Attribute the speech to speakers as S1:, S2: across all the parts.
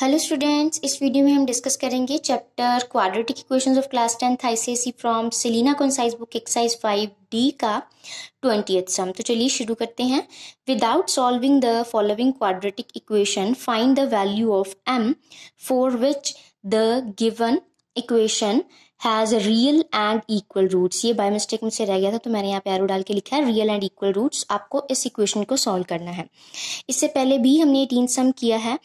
S1: hello students इस video में हम डिस्कस करेंगे chapter quadratic equations of class ten ICSE from Selina concise book exercise five D का twenty sum तो चलिए शुरू करते हैं without solving the following quadratic equation find the value of M for which the given equation has real and equal roots ये by mistake मुझसे रह गया था तो मैंने यहाँ पे एरो डाल के लिखा है रियल एंड इक्वल रूट्स आपको इस इक्वेशन को सॉल्व करना है इससे पहले भी हमने एटीन सम किया है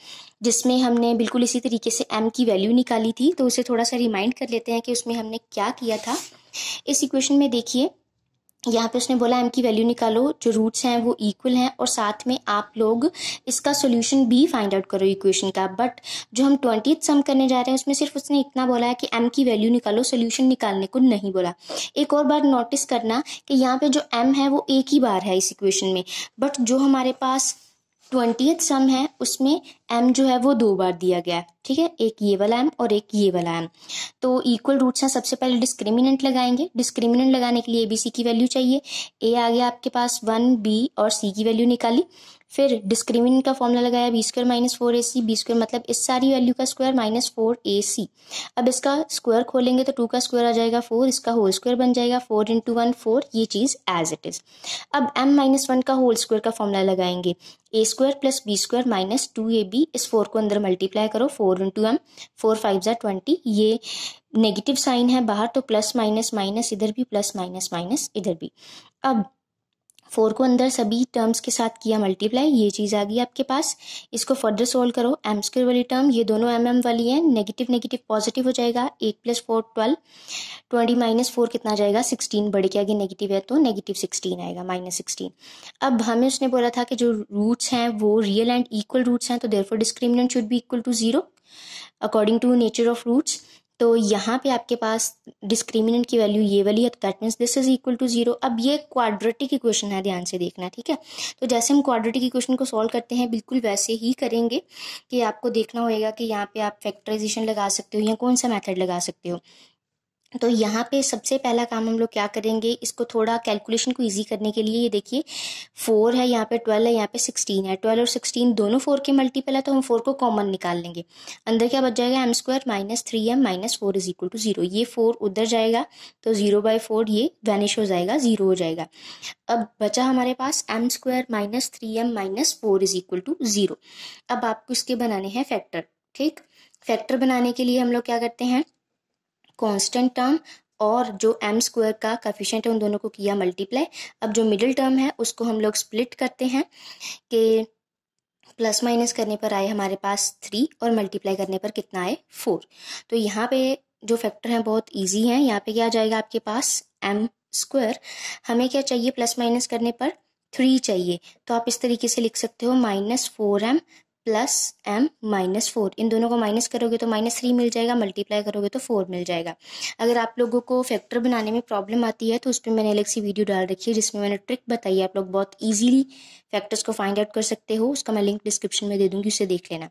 S1: जिसमें हमने बिल्कुल इसी तरीके से एम की वैल्यू निकाली थी तो उसे थोड़ा सा रिमाइंड कर लेते हैं कि उसमें हमने क्या किया था इस इक्वेशन में देखिए यहाँ पे उसने बोला एम की वैल्यू निकालो जो रूट्स हैं वो इक्वल हैं और साथ में आप लोग इसका सोल्यूशन भी फाइंड आउट करो इक्वेशन का बट जो हम ट्वेंटी सम करने जा रहे हैं उसमें सिर्फ उसने इतना बोला है कि एम की वैल्यू निकालो सोल्यूशन निकालने को नहीं बोला एक और बार नोटिस करना कि यहाँ पे जो एम है वो एक ही बार है इस इक्वेशन में बट जो हमारे पास ट्वेंटियथ सम है उसमें एम जो है वो दो बार दिया गया है ठीक है एक ये वाला एम और एक ये वाला एम तो इक्वल रूट्स हैं सबसे पहले डिस्क्रिमिनेंट लगाएंगे डिस्क्रिमिनेंट लगाने के लिए ए बी सी की वैल्यू चाहिए ए आ गया आपके पास वन बी और सी की वैल्यू निकाली फिर डिस्क्रिमिनेंट का फॉर्मूला लगाया B square minus four A C B square मतलब इस सारी वैल्यू का square minus four A C अब इसका स्क्वायर खोलेंगे तो टू का स्क्वायर आ जाएगा फोर इसका होल स्क्वायर बन जाएगा फोर इंटू वन फोर ये चीज़ एज इट इज़ अब एम माइनस वन का होल स्क्वायर का फॉर्मूला लगाएंगे A square plus B square minus two A B इस फोर को अंदर मल्टीप्लाई करो four into M four five ज़ा ट्वेंटी ये नेगेटिव साइन है बाहर तो प्लस माइनस माइनस इधर भी प्लस माइनस माइनस इधर भी अब फोर को अंदर सभी टर्म्स के साथ किया मल्टीप्लाई ये चीज़ आ गई आपके पास इसको फर्दर सोल्व करो एम स्क्र वाली टर्म ये दोनों एम एम वाली है नेगेटिव नेगेटिव पॉजिटिव हो जाएगा eight plus four twelve twenty minus four कितना जाएगा सिक्सटीन बड़े के आगे नेगेटिव है तो नेगेटिव सिक्सटीन आएगा माइनस सिक्सटीन अब हमें उसने बोला था कि जो रूट्स हैं वो रियल एंड इक्वल रूट्स हैं तो देर फॉर डिस्क्रिमिनेंट शुड भी equal to zero according to nature of roots तो यहाँ पे आपके पास डिस्क्रिमिनेंट की वैल्यू ये वाली है तो that means this is equal to zero अब ये क्वाड्रेटिक इक्वेशन है ध्यान से देखना ठीक है तो जैसे हम क्वाड्रेटिक इक्वेशन को सॉल्व करते हैं बिल्कुल वैसे ही करेंगे कि आपको देखना होएगा कि यहाँ पे आप फैक्टराइजेशन लगा सकते हो या कौन सा मैथड लगा सकते हो तो यहाँ पे सबसे पहला काम हम लोग क्या करेंगे इसको थोड़ा कैलकुलेशन को इजी करने के लिए ये देखिए फोर है यहाँ पे ट्वेल्व है यहाँ पे सिक्सटीन है ट्वेल्व और सिक्सटीन दोनों फोर के मल्टीपल है तो हम फोर को कॉमन निकाल लेंगे अंदर क्या बच जाएगा M square minus three M minus four is equal to zero ये फोर उधर जाएगा तो जीरो बाई फोर ये वैनिश हो जाएगा जीरो हो जाएगा अब बचा हमारे पास M square minus three M minus four is equal to zero अब आपको इसके बनाने हैं फैक्टर ठीक फैक्टर बनाने के लिए हम लोग क्या करते हैं कॉन्स्टेंट टर्म और जो एम स्क्वायर का कफिशेंट है उन दोनों को किया मल्टीप्लाई अब जो मिडिल टर्म है उसको हम लोग स्प्लिट करते हैं कि प्लस माइनस करने पर आए हमारे पास थ्री और मल्टीप्लाई करने पर कितना आए फोर तो यहाँ पे जो फैक्टर हैं बहुत इजी हैं यहाँ पे क्या आ जाएगा आपके पास एम स्क्वायर हमें क्या चाहिए प्लस माइनस करने पर थ्री चाहिए तो आप इस तरीके से लिख सकते हो minus four M plus M minus four इन दोनों को माइनस करोगे तो माइनस थ्री मिल जाएगा मल्टीप्लाई करोगे तो फोर मिल जाएगा अगर आप लोगों को फैक्टर बनाने में प्रॉब्लम आती है तो उस पर मैंने अलग सी वीडियो डाल रखी है जिसमें मैंने ट्रिक बताई है आप लोग बहुत इजीली फैक्टर्स को फाइंड आउट कर सकते हो उसका मैं लिंक डिस्क्रिप्शन में दे दूंगी उसे देख लेना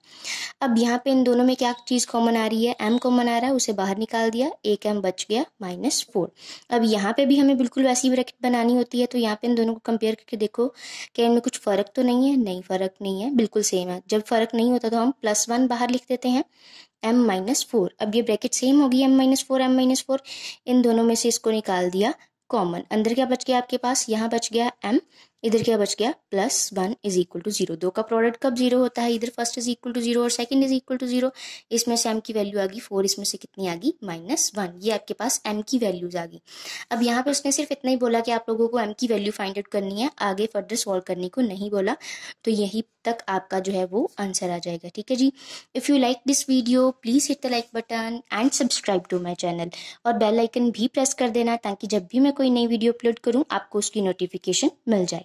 S1: अब यहाँ पे इन दोनों में क्या चीज़ कॉमन आ रही है एम कॉमन आ रहा है उसे बाहर निकाल दिया एक एम बच गया माइनस फोर अब यहाँ पे भी हमें बिल्कुल वैसी ब्रैकेट बनानी होती है तो यहाँ पे इन दोनों को कंपेयर करके देखो कि इनमें कुछ फ़र्क तो नहीं है नहीं फ़र्क नहीं है बिल्कुल सेम है जब कोई फ़र्क नहीं होता तो हम प्लस वन बाहर लिख देते हैं एम माइनस फोर अब ये ब्रैकेट सेम होगी M minus four M minus four इन दोनों में से इसको निकाल दिया कॉमन अंदर क्या बच गया आपके पास यहाँ बच गया एम इधर क्या बच गया plus one is equal to zero दो का प्रोडक्ट कब जीरो होता है इधर first is equal to zero और second is equal to zero इसमें से एम की वैल्यू आ गई फोर इसमें से कितनी आ गई माइनस वन ये आपके पास एम की वैल्यूज आ गई अब यहाँ पे उसने सिर्फ इतना ही बोला कि आप लोगों को एम की वैल्यू फाइंड आउट करनी है आगे फर्दर सॉल्व करने को नहीं बोला तो यही तक आपका जो है वो आंसर आ जाएगा ठीक है जी if you like this video please hit the like button and subscribe to my channel और बेल आइकन भी प्रेस कर देना ताकि जब भी मैं कोई नई वीडियो अपलोड करूँ आपको उसकी नोटिफिकेशन मिल जाए